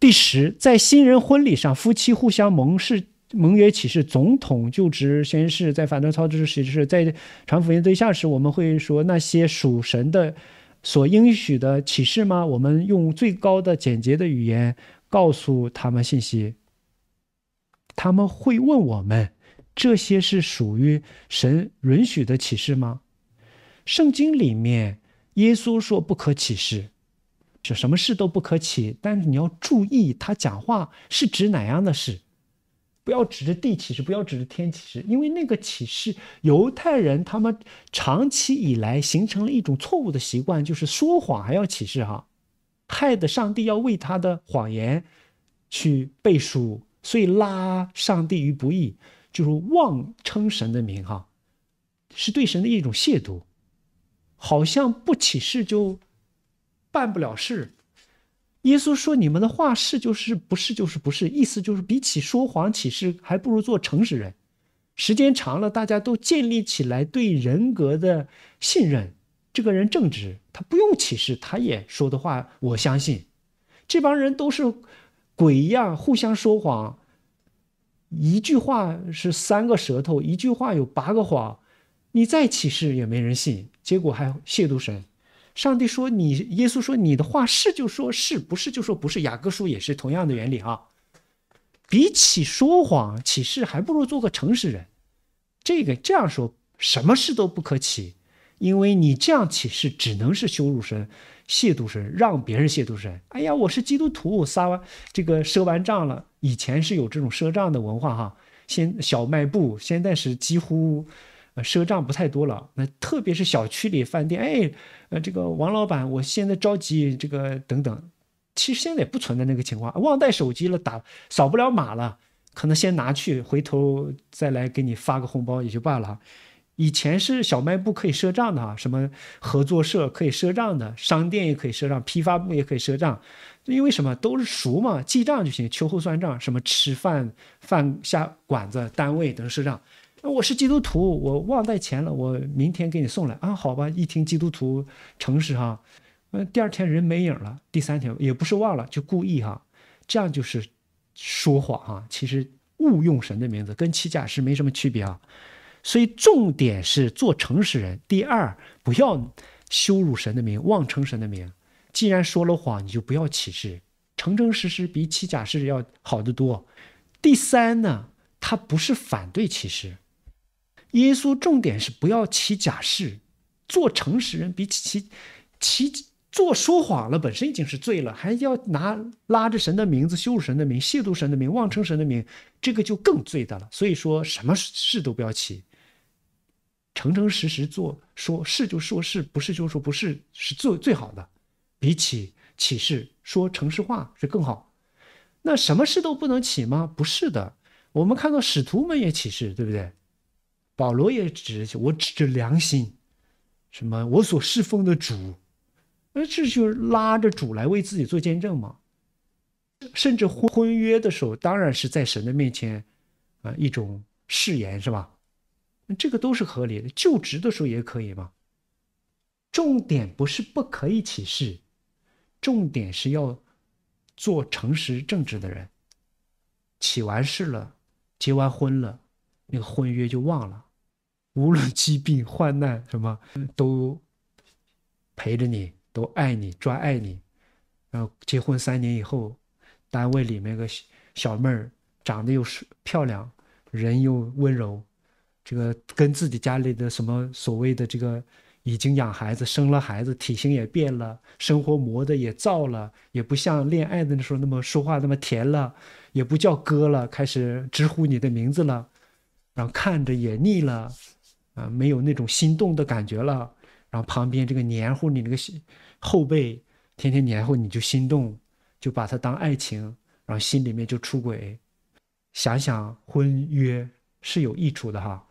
第十，在新人婚礼上，夫妻互相盟誓、盟约启誓；总统就职宣誓，在反对操之时就誓，在传福音对象时，我们会说那些属神的所应许的启示吗？我们用最高的简洁的语言告诉他们信息。他们会问我们：这些是属于神允许的启示吗？圣经里面，耶稣说不可启示。就什么事都不可起，但是你要注意，他讲话是指哪样的事，不要指着地起誓，不要指着天起誓，因为那个起誓，犹太人他们长期以来形成了一种错误的习惯，就是说谎还要起誓哈，害得上帝要为他的谎言去背书，所以拉上帝于不义，就是妄称神的名哈，是对神的一种亵渎，好像不起誓就。办不了事，耶稣说：“你们的话是就是不是就是不是，意思就是比起说谎起誓，还不如做诚实人。时间长了，大家都建立起来对人格的信任。这个人正直，他不用起誓，他也说的话我相信。这帮人都是鬼一样，互相说谎，一句话是三个舌头，一句话有八个谎。你再起誓也没人信，结果还亵渎神。”上帝说：“你耶稣说你的话是就说是不是就说不是。”雅各书也是同样的原理啊。比起说谎起誓，还不如做个诚实人。这个这样说，什么事都不可起，因为你这样起誓，只能是羞辱神、亵渎神，让别人亵渎神。哎呀，我是基督徒，撒完这个赊完账了。以前是有这种赊账的文化哈，先小卖部，现在是几乎。赊账不太多了，那特别是小区里饭店，哎，呃，这个王老板，我现在着急，这个等等，其实现在也不存在那个情况，忘带手机了，打扫不了码了，可能先拿去，回头再来给你发个红包也就罢了。以前是小卖部可以赊账的哈，什么合作社可以赊账的，商店也可以赊账，批发部也可以赊账，因为什么都是熟嘛，记账就行，秋后算账。什么吃饭饭下馆子，单位等赊账。我是基督徒，我忘带钱了，我明天给你送来啊？好吧，一听基督徒诚实哈，嗯，第二天人没影了，第三天也不是忘了，就故意哈，这样就是说谎哈。其实误用神的名字跟欺诈是没什么区别啊。所以重点是做诚实人。第二，不要羞辱神的名，妄称神的名。既然说了谎，你就不要起誓，诚诚实实比起假誓要好得多。第三呢，他不是反对起誓，耶稣重点是不要起假誓，做诚实人比起起起做说谎了本身已经是罪了，还要拿拉着神的名字羞辱神的名、亵渎神的名、妄称神的名，这个就更罪大了。所以说什么事都不要起。诚诚实实做，说是就说是，不是就说不是是最最好的。比起起誓说诚实话是更好。那什么事都不能起吗？不是的。我们看到使徒们也起誓，对不对？保罗也指，我指着良心，什么我所侍奉的主，那这就是拉着主来为自己做见证嘛。甚至婚婚约的时候，当然是在神的面前，啊，一种誓言，是吧？那这个都是合理的，就职的时候也可以嘛。重点不是不可以起誓，重点是要做诚实正直的人。起完誓了，结完婚了，那个婚约就忘了。无论疾病患难什么，都陪着你，都爱你，专爱你。然后结婚三年以后，单位里面个小妹儿长得又漂亮，人又温柔。这个跟自己家里的什么所谓的这个已经养孩子生了孩子体型也变了生活磨的也燥了也不像恋爱的时候那么说话那么甜了也不叫哥了开始直呼你的名字了，然后看着也腻了啊没有那种心动的感觉了，然后旁边这个黏糊你那个后背天天黏糊你就心动就把它当爱情然后心里面就出轨想想婚约是有益处的哈。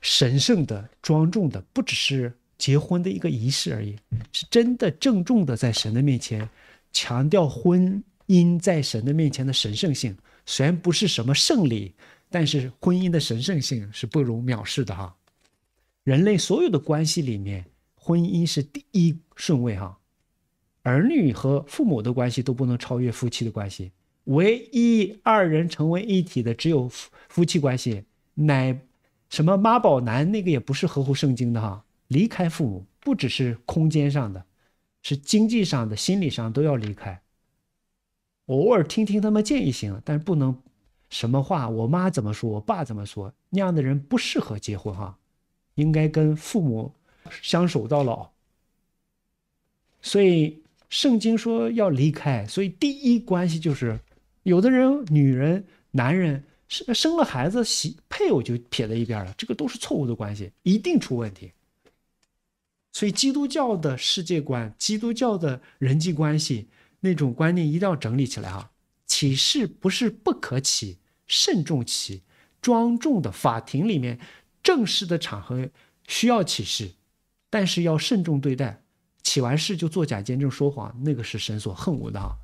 神圣的、庄重的，不只是结婚的一个仪式而已，是真的郑重的在神的面前，强调婚姻在神的面前的神圣性。虽然不是什么圣礼，但是婚姻的神圣性是不容藐视的哈。人类所有的关系里面，婚姻是第一顺位哈。儿女和父母的关系都不能超越夫妻的关系，唯一二人成为一体的只有夫夫妻关系，乃。什么妈宝男，那个也不是合乎圣经的哈。离开父母，不只是空间上的，是经济上的、心理上都要离开。偶尔听听他们建议行，但是不能什么话。我妈怎么说，我爸怎么说，那样的人不适合结婚哈。应该跟父母相守到老。所以圣经说要离开，所以第一关系就是，有的人女人、男人。生生了孩子，媳配偶就撇在一边了，这个都是错误的关系，一定出问题。所以基督教的世界观、基督教的人际关系那种观念一定要整理起来哈。起誓不是不可起，慎重起，庄重的法庭里面、正式的场合需要起誓，但是要慎重对待。起完誓就作假见证、说谎，那个是神所恨恶的哈。